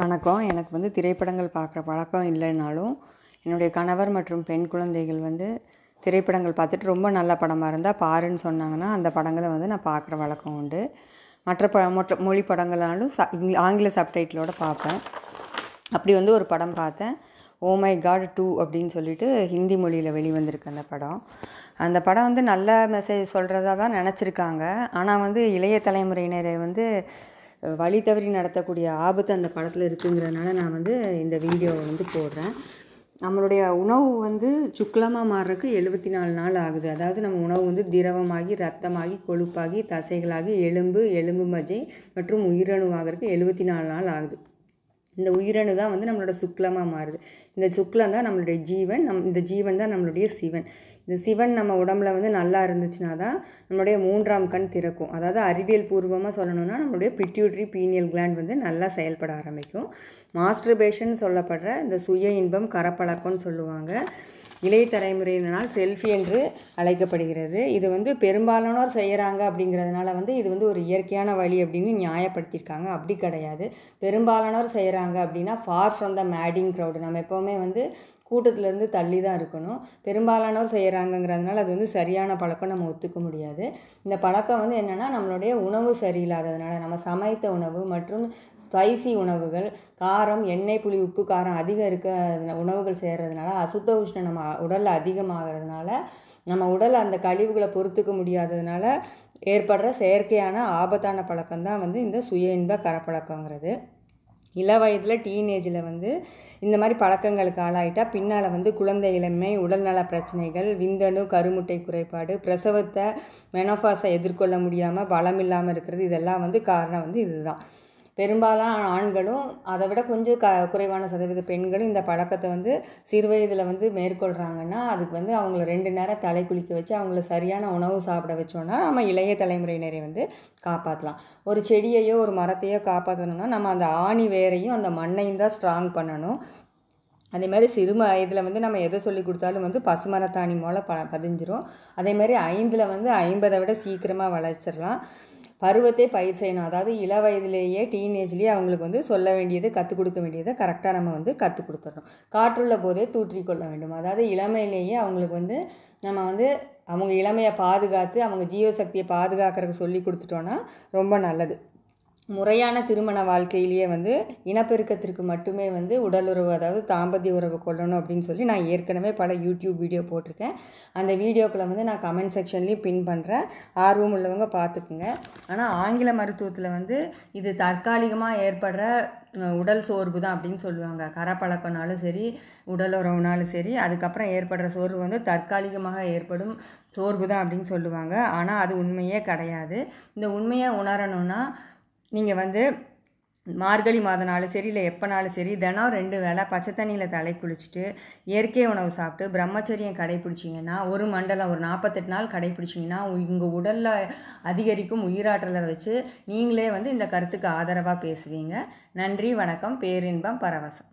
வணக்கம் எனக்கு வந்து திரைப்படங்கள் பார்க்குற பழக்கம் இல்லைனாலும் என்னுடைய கணவர் மற்றும் பெண் குழந்தைகள் வந்து திரைப்படங்கள் பார்த்துட்டு ரொம்ப நல்ல படமாக இருந்தால் பாருன்னு சொன்னாங்கன்னா அந்த படங்களை வந்து நான் பார்க்குற வழக்கம் உண்டு மற்ற ப மற்ற மொழி படங்களாலும் ச ஆங்கில சப்டைட்டிலோடு பார்ப்பேன் அப்படி வந்து ஒரு படம் பார்த்தேன் ஓ மை காட் டூ அப்படின்னு சொல்லிட்டு ஹிந்தி மொழியில் வெளிவந்திருக்கு அந்த படம் அந்த படம் வந்து நல்ல மெசேஜ் சொல்கிறதா தான் நினச்சிருக்காங்க ஆனால் வந்து இளைய தலைமுறையினரை வந்து வழி தவறி நடத்தக்கூடிய ஆபத்து அந்த படத்தில் இருக்குங்கிறதுனால நான் வந்து இந்த வீடியோவை வந்து போடுறேன் நம்மளுடைய உணவு வந்து சுக்லமாக மாறுறதுக்கு எழுபத்தி நாலு நாள் ஆகுது அதாவது நம்ம உணவு வந்து திரவமாகி ரத்தமாகி கொழுப்பாகி தசைகளாகி எலும்பு எலும்பு மஜை மற்றும் உயிரணுவாகிறதுக்கு எழுபத்தி நாலு நாள் ஆகுது இந்த உயிரணு தான் வந்து நம்மளோட சுக்லமாக மாறுது இந்த சுக்லம் தான் நம்மளுடைய ஜீவன் நம் இந்த ஜீவன் தான் நம்மளுடைய சிவன் இந்த சிவன் நம்ம உடம்புல வந்து நல்லா இருந்துச்சுன்னா தான் நம்மளுடைய மூன்றாம் கண் திறக்கும் அதாவது அறிவியல் பூர்வமாக சொல்லணும்னா நம்மளுடைய பிட்யூட்ரி பீனியல் கிளாண்ட் வந்து நல்லா செயல்பட ஆரம்பிக்கும் மாஸ்டர்பேஷன் சொல்லப்படுற இந்த சுய இன்பம் கரப்பழக்கம்னு சொல்லுவாங்க இளைய தலைமுறையினால் செல்ஃபி என்று அழைக்கப்படுகிறது இது வந்து பெரும்பாலானோர் செய்கிறாங்க அப்படிங்கிறதுனால வந்து இது வந்து ஒரு இயற்கையான வழி அப்படின்னு நியாயப்படுத்தியிருக்காங்க அப்படி கிடையாது பெரும்பாலானோர் செய்கிறாங்க அப்படின்னா far from the madding crowd நம்ம எப்போவுமே வந்து கூட்டத்திலேருந்து தள்ளி தான் இருக்கணும் பெரும்பாலானோர் செய்கிறாங்கங்கிறதுனால அது வந்து சரியான பழக்கம் நம்ம ஒத்துக்க முடியாது இந்த பழக்கம் வந்து என்னென்னா நம்மளுடைய உணவு சரியில்லாததுனால நம்ம சமைத்த உணவு மற்றும் ஸ்பைசி உணவுகள் காரம் எண்ணெய் புளி உப்பு காரம் அதிகம் இருக்க உணவுகள் செய்கிறதுனால அசுத்த உஷ்ணம் நம்ம உடலில் அதிகமாகிறதுனால நம்ம உடல் அந்த கழிவுகளை பொறுத்துக்க முடியாததுனால ஏற்படுற செயற்கையான ஆபத்தான பழக்கம்தான் வந்து இந்த சுய இன்ப கரப்பழக்கங்கிறது இள வயதில் டீனேஜில் வந்து இந்த மாதிரி பழக்கங்களுக்கு ஆளாயிட்டால் பின்னால் வந்து குழந்தை இளமை உடல்நல பிரச்சனைகள் விந்தணு கருமுட்டை குறைபாடு பிரசவத்தை மெனோஃபாஸை எதிர்கொள்ள முடியாமல் பலம் இல்லாமல் இருக்கிறது இதெல்லாம் வந்து காரணம் வந்து இதுதான் பெரும்பாலான ஆண்களும் அதை விட கொஞ்சம் க குறைவான சதவீத பெண்களும் இந்த பழக்கத்தை வந்து சிறு வயதில் வந்து மேற்கொள்கிறாங்கன்னா அதுக்கு வந்து அவங்கள ரெண்டு நேரம் தலை குளிக்க வச்சு அவங்கள சரியான உணவு சாப்பிட வச்சோன்னா நம்ம இளைய தலைமுறையினரை வந்து காப்பாற்றலாம் ஒரு செடியையோ ஒரு மரத்தையோ காப்பாற்றணும்னா நம்ம அந்த ஆணி வேரையும் அந்த மண்ணையும் தான் ஸ்ட்ராங் பண்ணணும் அதே மாதிரி சிறும இதில் வந்து நம்ம எதை சொல்லி கொடுத்தாலும் வந்து பசுமரத்தாணி மூலம் ப பதிஞ்சிரும் அதே மாதிரி ஐந்தில் வந்து ஐம்பதை விட சீக்கிரமாக வளர்ச்சிடலாம் பருவத்தை பயிர் செய்யணும் அதாவது இள வயதிலேயே டீனேஜ்லேயே அவங்களுக்கு வந்து சொல்ல வேண்டியது கற்றுக் கொடுக்க வேண்டியதை கரெக்டாக நம்ம வந்து கற்றுக் கொடுத்துடணும் காற்றுள்ள போதே தூற்றிக்கொள்ள வேண்டும் அதாவது இளமையிலேயே அவங்களுக்கு வந்து நம்ம வந்து அவங்க இளமையை பாதுகாத்து அவங்க ஜீவசக்தியை பாதுகாக்கிறதுக்கு சொல்லி கொடுத்துட்டோன்னா ரொம்ப நல்லது முறையான திருமண வாழ்க்கையிலேயே வந்து இனப்பெருக்கத்திற்கு மட்டுமே வந்து உடலுறவு அதாவது தாம்பத்திய உறவு கொள்ளணும் அப்படின்னு சொல்லி நான் ஏற்கனவே பல யூடியூப் வீடியோ போட்டிருக்கேன் அந்த வீடியோக்களை வந்து நான் கமெண்ட் செக்ஷன்லேயும் பின் பண்ணுறேன் ஆர்வம் உள்ளவங்க பார்த்துக்குங்க ஆனால் ஆங்கில மருத்துவத்தில் வந்து இது தற்காலிகமாக ஏற்படுற உடல் சோர்வு தான் அப்படின்னு சொல்லுவாங்க கரப்பழக்கம்னாலும் சரி உடல் உறவுனாலும் சரி அதுக்கப்புறம் ஏற்படுற சோர்வு வந்து தற்காலிகமாக ஏற்படும் சோர்வு தான் அப்படின்னு சொல்லுவாங்க ஆனால் அது உண்மையே கிடையாது இந்த உண்மையை உணரணும்னா நீங்கள் வந்து மார்கழி மாதனாலும் சரி இல்லை எப்போனாலும் சரி தினம் ரெண்டு வேளை பச்சை தண்ணியில் தலை குளிச்சுட்டு இயற்கை உணவு சாப்பிட்டு பிரம்மச்சரியம் கடைப்பிடிச்சிங்கன்னா ஒரு மண்டலம் ஒரு நாற்பத்தெட்டு நாள் கடைப்பிடிச்சிங்கன்னா உங்கள் உடலில் அதிகரிக்கும் உயிராற்றலை வச்சு நீங்களே வந்து இந்த கருத்துக்கு ஆதரவாக பேசுவீங்க நன்றி வணக்கம் பேரின்பம் பரவசம்